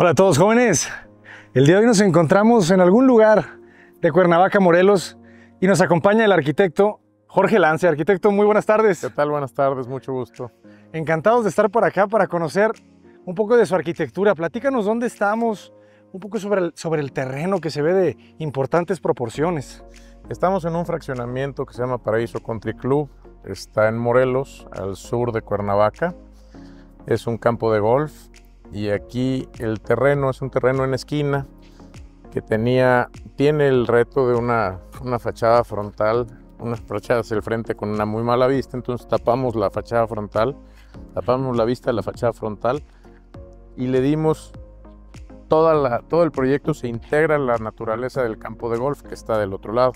Hola a todos jóvenes. El día de hoy nos encontramos en algún lugar de Cuernavaca, Morelos, y nos acompaña el arquitecto Jorge Lance. Arquitecto, muy buenas tardes. ¿Qué tal? Buenas tardes, mucho gusto. Encantados de estar por acá para conocer un poco de su arquitectura. Platícanos dónde estamos, un poco sobre el, sobre el terreno que se ve de importantes proporciones. Estamos en un fraccionamiento que se llama Paraíso Country Club. Está en Morelos, al sur de Cuernavaca. Es un campo de golf y aquí el terreno es un terreno en esquina que tenía, tiene el reto de una, una fachada frontal, unas fachadas del frente con una muy mala vista, entonces tapamos la fachada frontal, tapamos la vista de la fachada frontal y le dimos toda la, todo el proyecto se integra en la naturaleza del campo de golf que está del otro lado.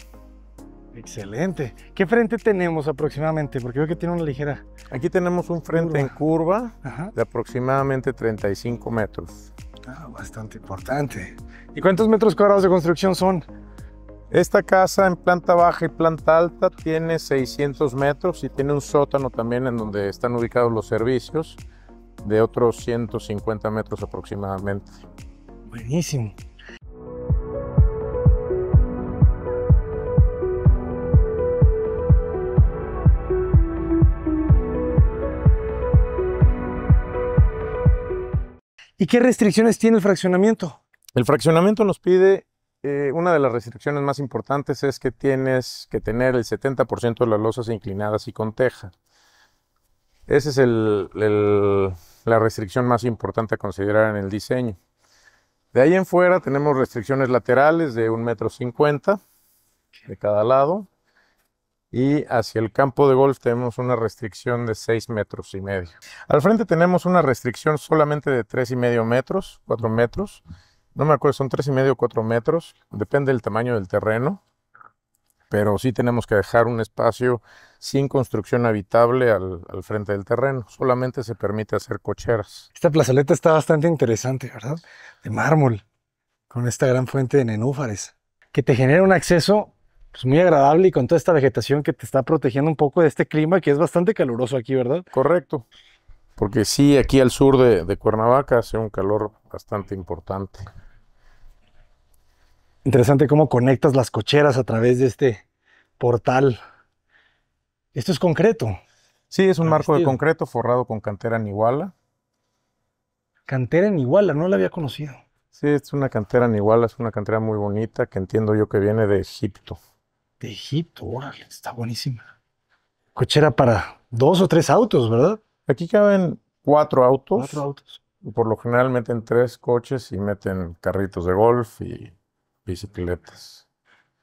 Excelente. ¿Qué frente tenemos aproximadamente? Porque veo que tiene una ligera. Aquí tenemos un frente en curva de aproximadamente 35 metros. Ah, bastante importante. ¿Y cuántos metros cuadrados de construcción son? Esta casa en planta baja y planta alta tiene 600 metros y tiene un sótano también en donde están ubicados los servicios de otros 150 metros aproximadamente. Buenísimo. ¿Y qué restricciones tiene el fraccionamiento? El fraccionamiento nos pide, eh, una de las restricciones más importantes es que tienes que tener el 70% de las losas inclinadas y con teja. Esa es la restricción más importante a considerar en el diseño. De ahí en fuera tenemos restricciones laterales de 1,50 m de cada lado y hacia el campo de golf tenemos una restricción de 6 metros y medio. Al frente tenemos una restricción solamente de 3 y medio metros, 4 metros. No me acuerdo, son 3 y medio o 4 metros, depende del tamaño del terreno, pero sí tenemos que dejar un espacio sin construcción habitable al, al frente del terreno. Solamente se permite hacer cocheras. Esta plazoleta está bastante interesante, ¿verdad? De mármol, con esta gran fuente de nenúfares, que te genera un acceso pues muy agradable y con toda esta vegetación que te está protegiendo un poco de este clima que es bastante caluroso aquí, ¿verdad? Correcto. Porque sí, aquí al sur de, Cuernavaca hace un calor bastante importante. Interesante cómo conectas las cocheras a través de este portal. Esto es concreto. Sí, es un marco de concreto forrado con cantera en Iguala. Cantera en Iguala, no la había conocido. Sí, es una cantera en Iguala, es una cantera muy bonita que entiendo yo que viene de Egipto. De Egipto, está buenísima. Cochera para dos o tres autos, ¿verdad? Aquí caben cuatro autos. Cuatro autos. Por lo general meten tres coches y meten carritos de golf y bicicletas.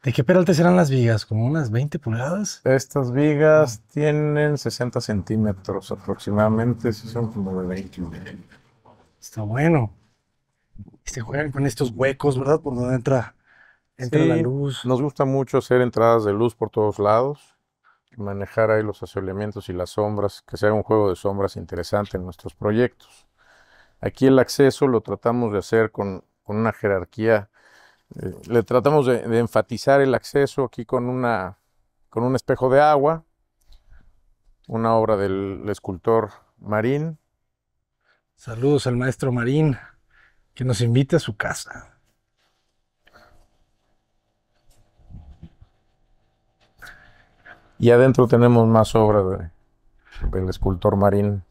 ¿De qué peralte serán las vigas? ¿Como unas 20 pulgadas? Estas vigas tienen 60 centímetros aproximadamente, son como de 20. Está bueno. Se juegan con estos huecos, ¿verdad? Por donde entra nos gusta mucho hacer entradas de luz por todos lados, manejar ahí los asoleamientos y las sombras, que sea un juego de sombras interesante en nuestros proyectos. Aquí el acceso lo tratamos de hacer con, una jerarquía, eh, le tratamos de, enfatizar el acceso aquí con, una, con un espejo de agua, una obra del escultor Marín. Saludos al maestro Marín, que nos invita a su casa. Y adentro tenemos más obra del escultor Marín,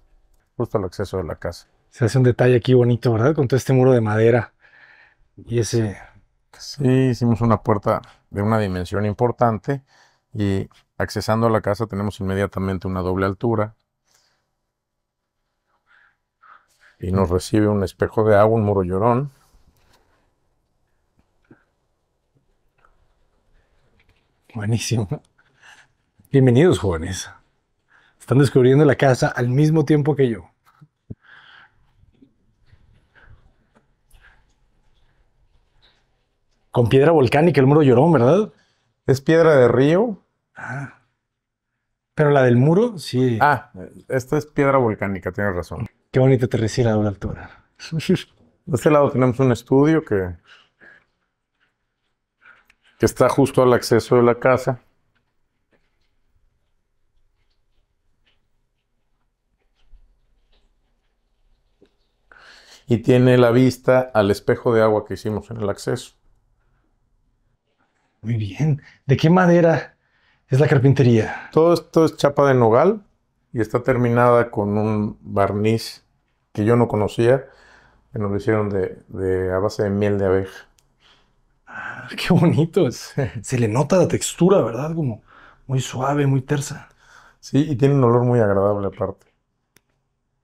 justo al acceso de la casa. Se hace un detalle aquí bonito, ¿verdad? Con todo este muro de madera y ese... Sí, hicimos una puerta de una dimensión importante y accesando a la casa tenemos inmediatamente una doble altura y nos recibe un espejo de agua, un muro llorón. Buenísimo. Bienvenidos jóvenes. Están descubriendo la casa al mismo tiempo que yo. Con piedra volcánica el muro llorón, ¿verdad? Es piedra de río. Ah. Pero la del muro, sí. Ah, esta es piedra volcánica, tienes razón. Qué bonita terracina de la altura. De este lado tenemos un estudio que, que está justo al acceso de la casa. y tiene la vista al espejo de agua que hicimos en el acceso. Muy bien. ¿De qué madera es la carpintería? Todo esto es chapa de nogal y está terminada con un barniz que yo no conocía, que nos lo hicieron de, de a base de miel de abeja. Ah, qué bonito. Es. Se le nota la textura, ¿verdad? Como muy suave, muy tersa. Sí, y tiene un olor muy agradable aparte.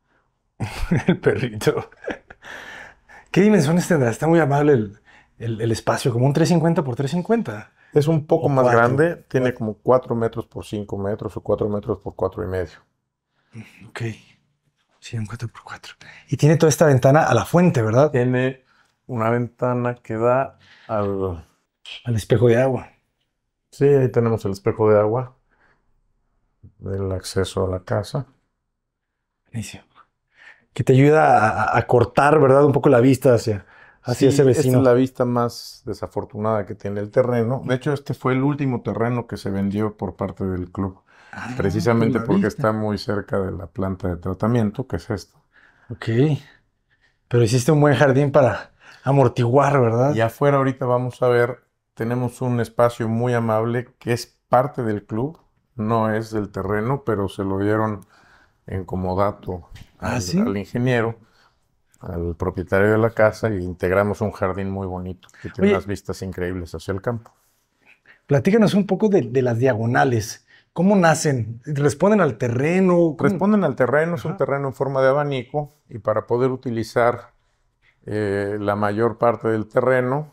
El perrito. ¿Qué dimensiones tendrá? Está muy amable el, espacio, como un 350 por 350. Es un poco más grande, tiene como 4 metros por 5 metros o 4 metros por 4 y medio. Mm, ok. Sí, un 4 por 4. Y tiene toda esta ventana a la fuente, ¿verdad? Tiene una ventana que da al... Al espejo de agua. Sí, ahí tenemos el espejo de agua. Del acceso a la casa. Inicio que te ayuda a, cortar, ¿verdad? Un poco la vista hacia, ese vecino. es la vista más desafortunada que tiene el terreno. De hecho, este fue el último terreno que se vendió por parte del club. Ah, precisamente porque está muy cerca de la planta de tratamiento, que es esto. Ok. Pero hiciste un buen jardín para amortiguar, ¿verdad? Y afuera ahorita vamos a ver, tenemos un espacio muy amable que es parte del club, no es del terreno, pero se lo dieron en comodato ¿Ah, al, ingeniero, al propietario de la casa, y e integramos un jardín muy bonito que tiene unas vistas increíbles hacia el campo. Platícanos un poco de, las diagonales. ¿Cómo nacen? ¿Responden al terreno? Responden al terreno, es un terreno en forma de abanico y para poder utilizar eh, la mayor parte del terreno,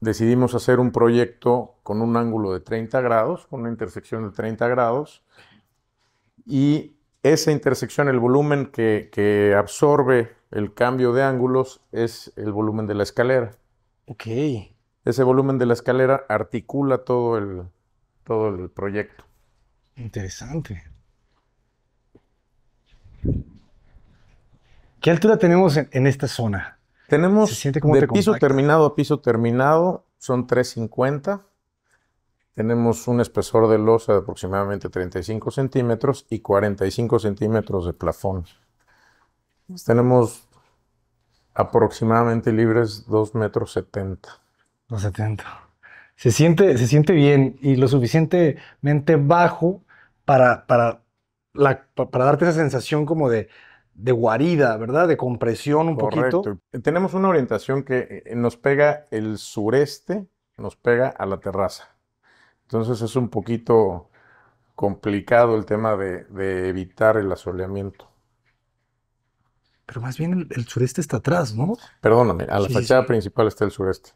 decidimos hacer un proyecto con un ángulo de 30 grados, con una intersección de 30 grados y esa intersección, el volumen que, absorbe el cambio de ángulos es el volumen de la escalera. Ok. Ese volumen de la escalera articula todo el, todo el proyecto. Interesante. ¿Qué altura tenemos en, esta zona? Tenemos de piso terminado a piso terminado, son 350 tenemos un espesor de losa de aproximadamente 35 centímetros y 45 centímetros de plafón. Tenemos aproximadamente libres 2 metros 70. Se siente, se siente bien y lo suficientemente bajo para, para, para darte esa sensación como de, guarida, ¿verdad? De compresión un Correcto. poquito. Tenemos una orientación que eh, nos pega el sureste, nos pega a la terraza. Entonces es un poquito complicado el tema de, evitar el asoleamiento. Pero más bien el, sureste está atrás, ¿no? Perdóname, a la fachada principal está el sureste.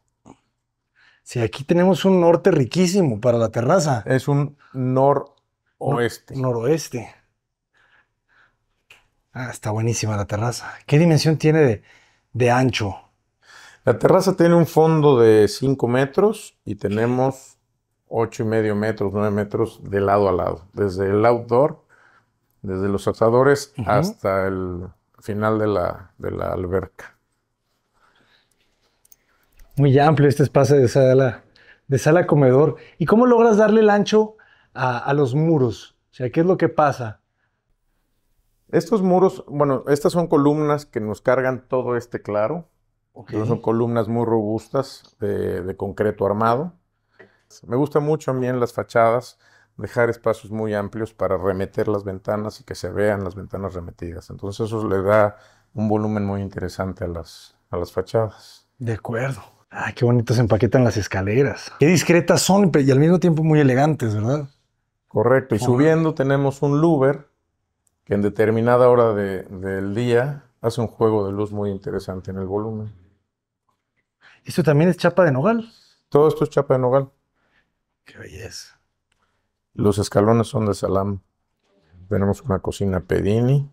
Sí, aquí tenemos un norte riquísimo para la terraza. Es un noroeste. noroeste. Ah, está buenísima la terraza. ¿Qué dimensión tiene de, de ancho? La terraza tiene un fondo de 5 metros y tenemos 8 y medio metros, 9 metros de lado a lado, desde el outdoor, desde los asadores hasta el final de la, alberca. Muy amplio este espacio de sala, de sala comedor. ¿Y cómo logras darle el ancho a, los muros? O sea, ¿qué es lo que pasa? Estos muros, bueno, estas son columnas que nos cargan todo este claro. Son columnas muy robustas de concreto armado. Me gusta mucho a mí en las fachadas dejar espacios muy amplios para remeter las ventanas y que se vean las ventanas remetidas. Entonces eso le da un volumen muy interesante a las, a las fachadas. De acuerdo. Ah, qué bonitas empaquetan las escaleras. Qué discretas son y al mismo tiempo muy elegantes, ¿verdad? Correcto. Y subiendo tenemos un louver que en determinada hora del día hace un juego de luz muy interesante en el volumen. ¿Esto también es chapa de nogal? Todo esto es chapa de nogal. Qué belleza. Los escalones son de salam. Tenemos una cocina pedini.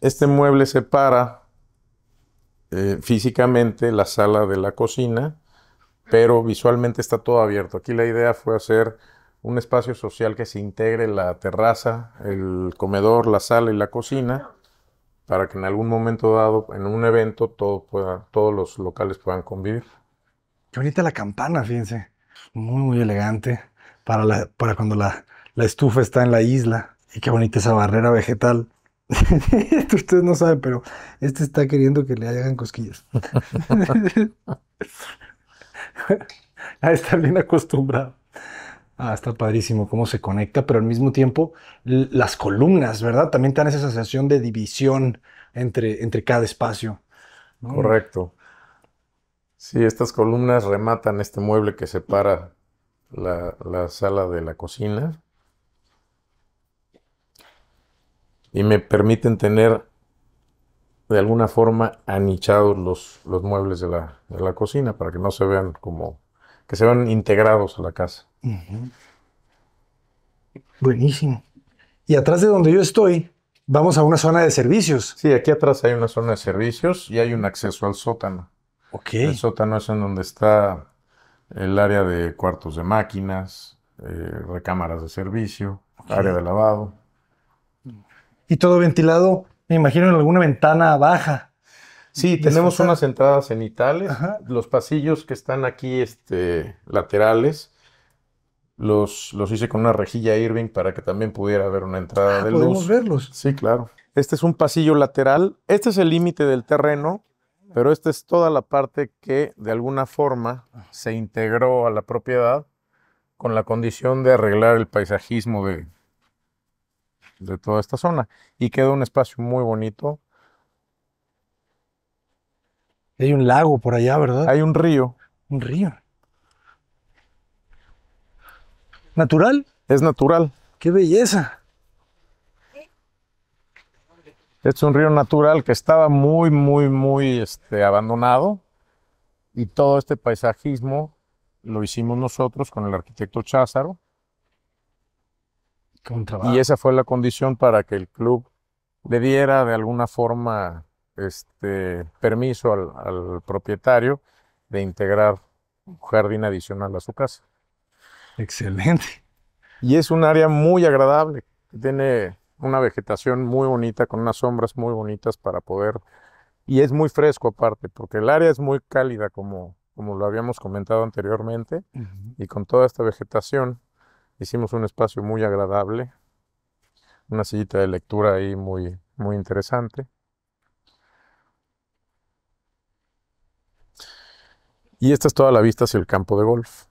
Este mueble separa eh, físicamente la sala de la cocina, pero visualmente está todo abierto. Aquí la idea fue hacer un espacio social que se integre la terraza, el comedor, la sala y la cocina para que en algún momento dado, en un evento, todo pueda, todos los locales puedan convivir. Qué bonita la campana, fíjense. Muy, muy elegante para, la, para cuando la, la estufa está en la isla. Y qué bonita esa barrera vegetal. Ustedes no saben, pero este está queriendo que le hagan cosquillas. Ah, está bien acostumbrado. Ah, está padrísimo cómo se conecta, pero al mismo tiempo las columnas, ¿verdad? También te dan esa sensación de división entre, entre cada espacio. Correcto. Sí, estas columnas rematan este mueble que separa la, sala de la cocina y me permiten tener de alguna forma anichados los, los muebles de la, de la cocina para que no se vean como que se vean integrados a la casa. Buenísimo. Y atrás de donde yo estoy, vamos a una zona de servicios. Sí, aquí atrás hay una zona de servicios y hay un acceso al sótano. Ok. El sótano es en donde está el área de cuartos de máquinas, eh, recámaras de servicio, área de lavado. Y todo ventilado, me imagino, en alguna ventana baja. Sí, tenemos unas entradas cenitales, los pasillos que están aquí este, laterales los, hice con una rejilla Irving para que también pudiera haber una entrada ah, de ¿podemos verlos. Sí, claro. Este es un pasillo lateral. Este es el límite del terreno, pero esta es toda la parte que de alguna forma se integró a la propiedad con la condición de arreglar el paisajismo de, de toda esta zona. Y quedó un espacio muy bonito. Hay un lago por allá, ¿verdad? Hay un río. Un río. ¿Natural? Es natural. ¡Qué belleza! Es un río natural que estaba muy, muy, muy este, abandonado y todo este paisajismo lo hicimos nosotros con el arquitecto Cházaro. Y esa fue la condición para que el club le diera de alguna forma este, permiso al propietario de integrar un jardín adicional a su casa. Excelente. Y es un área muy agradable, tiene una vegetación muy bonita, con unas sombras muy bonitas para poder... Y es muy fresco aparte, porque el área es muy cálida, como, como lo habíamos comentado anteriormente, y con toda esta vegetación hicimos un espacio muy agradable, una sillita de lectura ahí muy, muy interesante. Y esta es toda la vista hacia el campo de golf.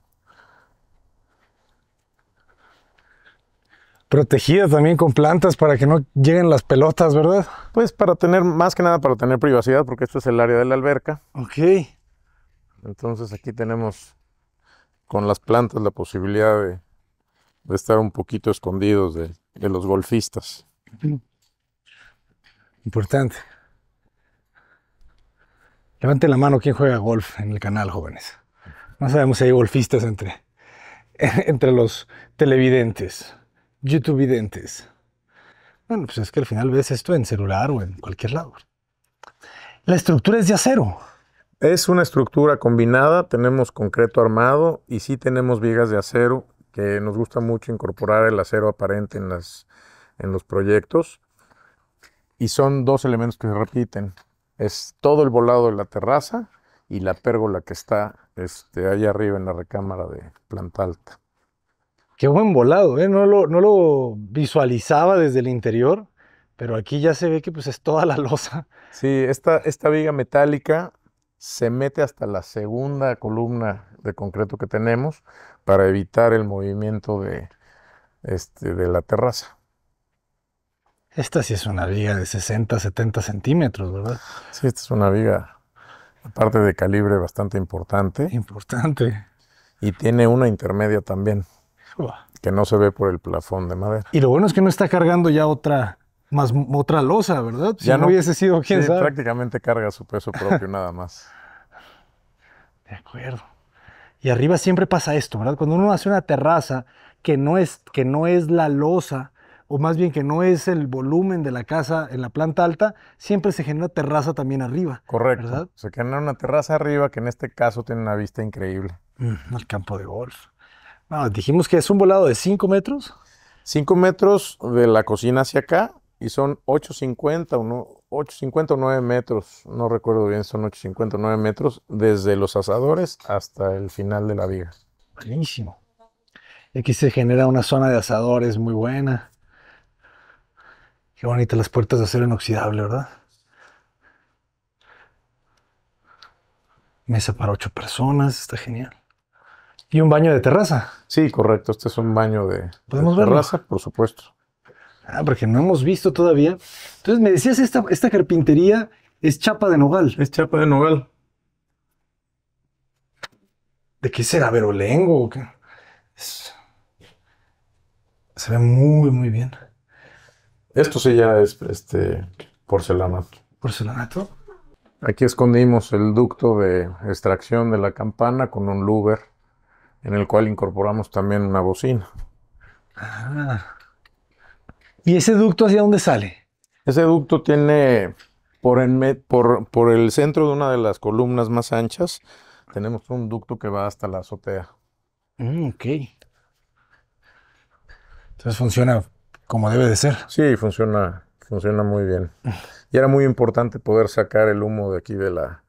protegida también con plantas para que no lleguen las pelotas, ¿verdad? Pues para tener, más que nada para tener privacidad, porque esto es el área de la alberca. Ok. Entonces aquí tenemos con las plantas la posibilidad de, estar un poquito escondidos de, los golfistas. Importante. Levante la mano quien juega golf en el canal, jóvenes. No sabemos si hay golfistas entre, entre los televidentes. YouTube videntes. Bueno, pues es que al final ves esto en celular o en cualquier lado. La estructura es de acero. Es una estructura combinada, tenemos concreto armado y sí tenemos vigas de acero, que nos gusta mucho incorporar el acero aparente en, las, en los proyectos. Y son dos elementos que se repiten. Es todo el volado de la terraza y la pérgola que está este, allá arriba en la recámara de planta alta. Qué buen volado, ¿eh? no, lo, no lo visualizaba desde el interior, pero aquí ya se ve que pues es toda la losa. Sí, esta, esta viga metálica se mete hasta la segunda columna de concreto que tenemos para evitar el movimiento de, este, de la terraza. Esta sí es una viga de 60, 70 centímetros, ¿verdad? Sí, esta es una viga, aparte de calibre bastante importante. Importante. Y tiene una intermedia también. Que no se ve por el plafón de madera. Y lo bueno es que no está cargando ya otra, más otra losa, ¿verdad? Si ya no, hubiese sido, quién prácticamente carga su peso propio nada más. De acuerdo. Y arriba siempre pasa esto, ¿verdad? Cuando uno hace una terraza que no es, que no es la losa, o más bien que no es el volumen de la casa en la planta alta, siempre se genera terraza también arriba. Correcto. Se genera una terraza arriba que en este caso tiene una vista increíble. Mm, el campo de golf dijimos que es un volado de 5 metros. 5 metros de la cocina hacia acá y son 8.50 o no, 9 metros, no recuerdo bien, son 8.50 o 9 metros desde los asadores hasta el final de la viga. Buenísimo. Y aquí se genera una zona de asadores muy buena. Qué bonitas las puertas de acero inoxidable, ¿verdad? Mesa para ocho personas, está genial. Y un baño de terraza. Sí, correcto. Este es un baño de, terraza, por supuesto. Ah, porque no hemos visto todavía. Entonces, me decías, esta, esta carpintería es chapa de nogal. Es chapa de nogal. ¿De qué será? ¿Verolengo? Se ve muy, muy bien. Esto sí ya es este, porcelanato. ¿Porcelanato? Aquí escondimos el ducto de extracción de la campana con un luber en el cual incorporamos también una bocina. Ah. ¿Y ese ducto hacia dónde sale? Ese ducto tiene por, el centro de una de las columnas más anchas, tenemos un ducto que va hasta la azotea. Mm, ok. Entonces funciona como debe de ser. Sí, funciona, funciona muy bien. Y era muy importante poder sacar el humo de aquí de la,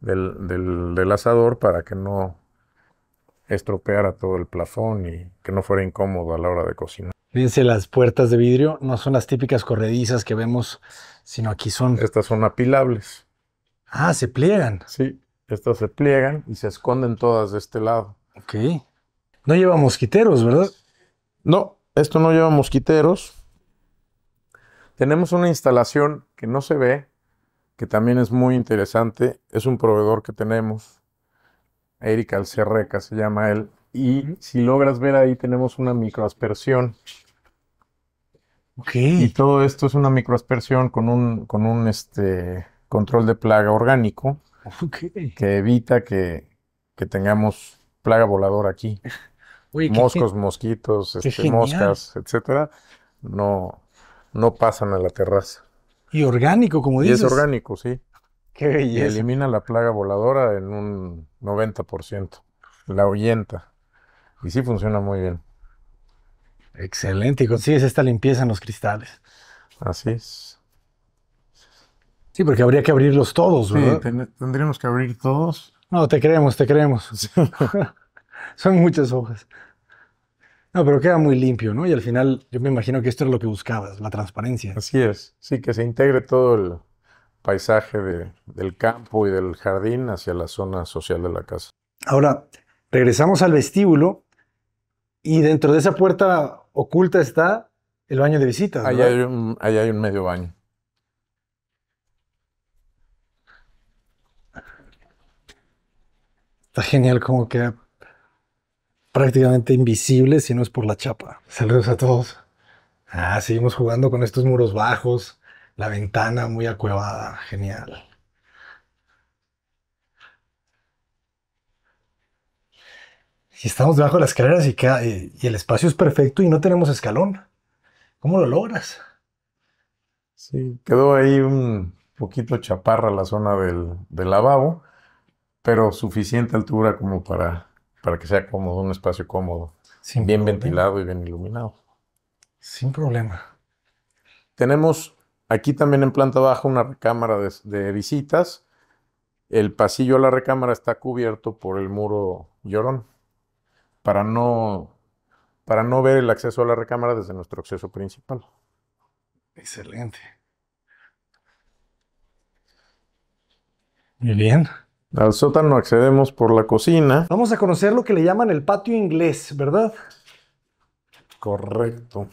del asador para que no a todo el plafón y que no fuera incómodo a la hora de cocinar. Fíjense, las puertas de vidrio no son las típicas corredizas que vemos, sino aquí son... Estas son apilables. Ah, se pliegan. Sí, estas se pliegan y se esconden todas de este lado. Ok. No lleva mosquiteros, ¿verdad? No, esto no lleva mosquiteros. Tenemos una instalación que no se ve, que también es muy interesante. Es un proveedor que tenemos Eric Alcerreca se llama él. Y si logras ver ahí tenemos una microaspersión. Okay. Y todo esto es una microaspersión con un, con un este, control de plaga orgánico que evita que, tengamos plaga voladora aquí. Moscos, mosquitos, este, moscas, etcétera, no, no pasan a la terraza. Y orgánico, como dices. es orgánico, sí elimina la plaga voladora en un 90%. La ahuyenta. Y sí funciona muy bien. Excelente. Y consigues esta limpieza en los cristales. Así es. Sí, porque habría que abrirlos todos, ¿verdad? Sí, tendríamos que abrir todos. No, te creemos, te creemos. Son muchas hojas. No, pero queda muy limpio, ¿no? Y al final yo me imagino que esto es lo que buscabas, la transparencia. Así es, sí, que se integre todo el, paisaje de, del campo y del jardín hacia la zona social de la casa. Ahora, regresamos al vestíbulo y dentro de esa puerta oculta está el baño de visitas. Ahí, hay un, medio baño. Está genial como que prácticamente invisible si no es por la chapa. Saludos a todos. Ah, seguimos jugando con estos muros bajos. La ventana muy acuevada, genial. Y estamos debajo de las escaleras y, el espacio es perfecto y no tenemos escalón. ¿Cómo lo logras? Sí, quedó ahí un poquito chaparra la zona del, lavabo, pero suficiente altura como para, para que sea cómodo, un espacio cómodo, bien ventilado y bien iluminado. Sin problema. Tenemos Aquí también en planta baja una recámara de, visitas. El pasillo a la recámara está cubierto por el muro llorón para no, para no ver el acceso a la recámara desde nuestro acceso principal. Excelente. Muy bien. Al sótano accedemos por la cocina. Vamos a conocer lo que le llaman el patio inglés, ¿verdad? Correcto.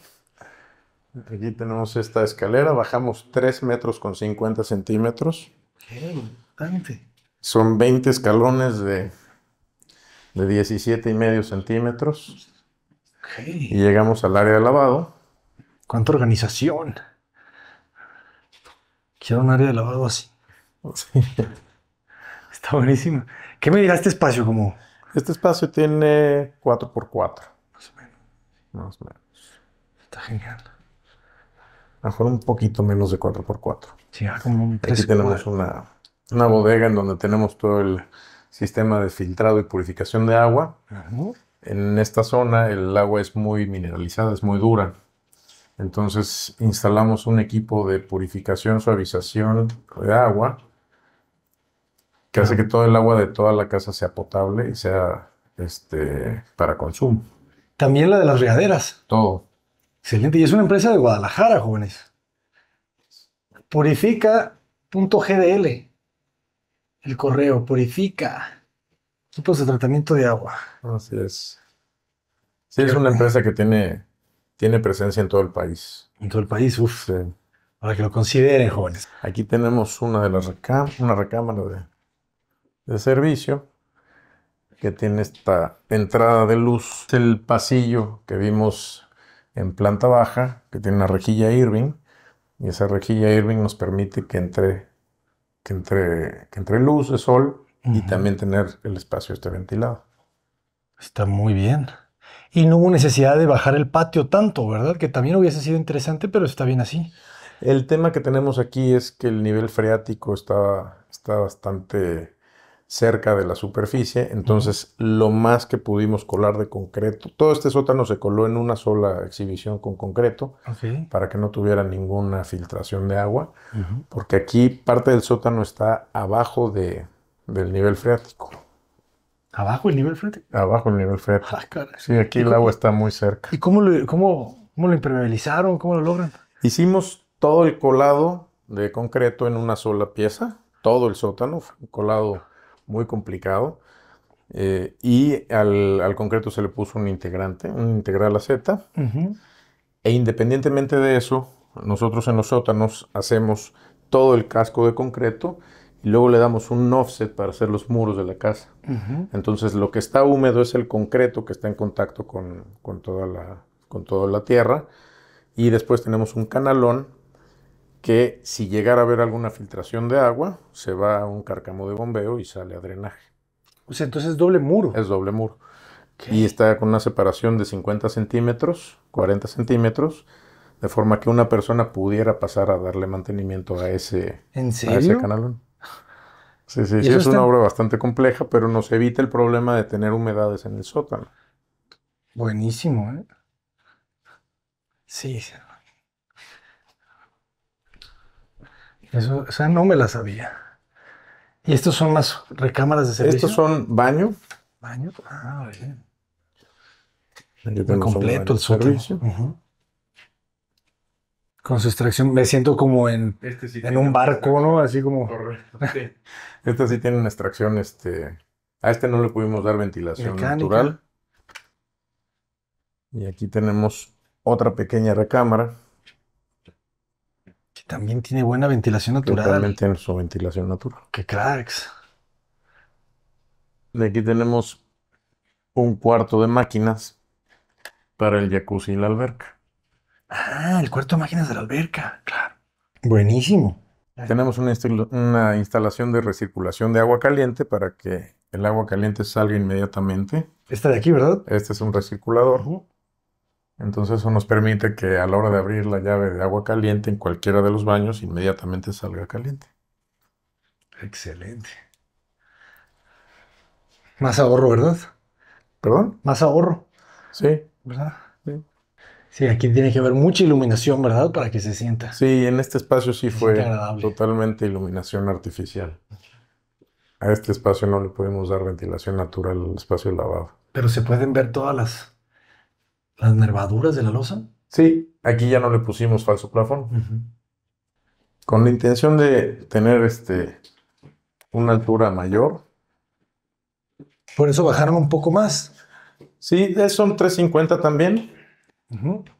Aquí tenemos esta escalera, bajamos 3 metros con 50 centímetros. Son 20 escalones de, de 17 y medio centímetros. Y llegamos al área de lavado. ¡Cuánta organización! Quiero un área de lavado así. Está buenísimo. ¿Qué me dirá este espacio? Como... Este espacio tiene 4x4. Más o menos. Más o menos. Está genial mejor un poquito menos de 4x4. Sí, ah, Aquí tenemos una, bodega en donde tenemos todo el sistema de filtrado y purificación de agua. En esta zona el agua es muy mineralizada, es muy dura. Entonces instalamos un equipo de purificación, suavización de agua que hace que todo el agua de toda la casa sea potable y sea este, para consumo. También la de las riaderas. Todo. Excelente. Y es una empresa de Guadalajara, jóvenes. Purifica.gdl. El correo, purifica. puntos de tratamiento de agua. Así es. Sí, es una empresa que tiene, tiene presencia en todo el país. En todo el país, uff. Para que lo consideren, jóvenes. Aquí tenemos una de las recámaras una recámara de, de servicio que tiene esta entrada de luz. El pasillo que vimos en planta baja que tiene una rejilla Irving y esa rejilla Irving nos permite que entre, que entre, que entre luz sol y también tener el espacio este ventilado. Está muy bien. Y no hubo necesidad de bajar el patio tanto, ¿verdad? Que también hubiese sido interesante, pero está bien así. El tema que tenemos aquí es que el nivel freático está, está bastante cerca de la superficie, entonces lo más que pudimos colar de concreto, todo este sótano se coló en una sola exhibición con concreto para que no tuviera ninguna filtración de agua, porque aquí parte del sótano está abajo de, del nivel freático. ¿Abajo el nivel freático? Abajo el nivel freático. Ah, sí, aquí el agua está muy cerca. ¿Y cómo lo, cómo lo impermeabilizaron? ¿Cómo lo logran? Hicimos todo el colado de concreto en una sola pieza, todo el sótano colado muy complicado. Eh, y al, concreto se le puso un integrante, un integral a Z. E independientemente de eso, nosotros en los sótanos hacemos todo el casco de concreto y luego le damos un offset para hacer los muros de la casa. Entonces lo que está húmedo es el concreto que está en contacto con, con, toda, la, con toda la tierra. Y después tenemos un canalón que si llegara a haber alguna filtración de agua, se va a un cárcamo de bombeo y sale a drenaje. O sea, entonces es doble muro. Es doble muro. Y está con una separación de 50 centímetros, 40 centímetros, de forma que una persona pudiera pasar a darle mantenimiento a ese, canalón. Sí, sí, sí, es una obra bastante compleja, pero nos evita el problema de tener humedades en el sótano. Buenísimo, ¿eh? Sí, Eso, o sea, no me la sabía. ¿Y estos son las recámaras de servicio? Estos son baño. Baño. Ah, bien. completo el servicio Con su extracción, me siento como en, este en un barco, ¿no? Así como. Correcto. Sí. sí tiene una extracción, este. A este no le pudimos dar ventilación natural. Y aquí tenemos otra pequeña recámara. También tiene buena ventilación natural. También tiene su ventilación natural. ¡Qué cracks! De aquí tenemos un cuarto de máquinas para el jacuzzi y la alberca. Ah, el cuarto de máquinas de la alberca, claro. Buenísimo. Tenemos una, instalación de recirculación de agua caliente para que el agua caliente salga inmediatamente. Esta de aquí, ¿verdad? Este es un recirculador. Entonces eso nos permite que a la hora de abrir la llave de agua caliente en cualquiera de los baños inmediatamente salga caliente. Excelente. Más ahorro, ¿verdad? ¿Perdón? Más ahorro. Sí. ¿Verdad? Sí. aquí tiene que haber mucha iluminación, ¿verdad? Para que se sienta. Sí, en este espacio sí fue totalmente iluminación artificial. A este espacio no le podemos dar ventilación natural al espacio lavado. Pero se pueden ver todas las ¿Las nervaduras de la losa? Sí, aquí ya no le pusimos falso plafón. Con la intención de tener este, una altura mayor. Por eso bajaron un poco más. Sí, son 350 también.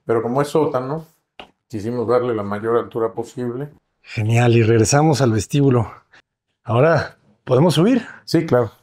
Pero como es sótano, quisimos darle la mayor altura posible. Genial, y regresamos al vestíbulo. Ahora, ¿podemos subir? Sí, claro.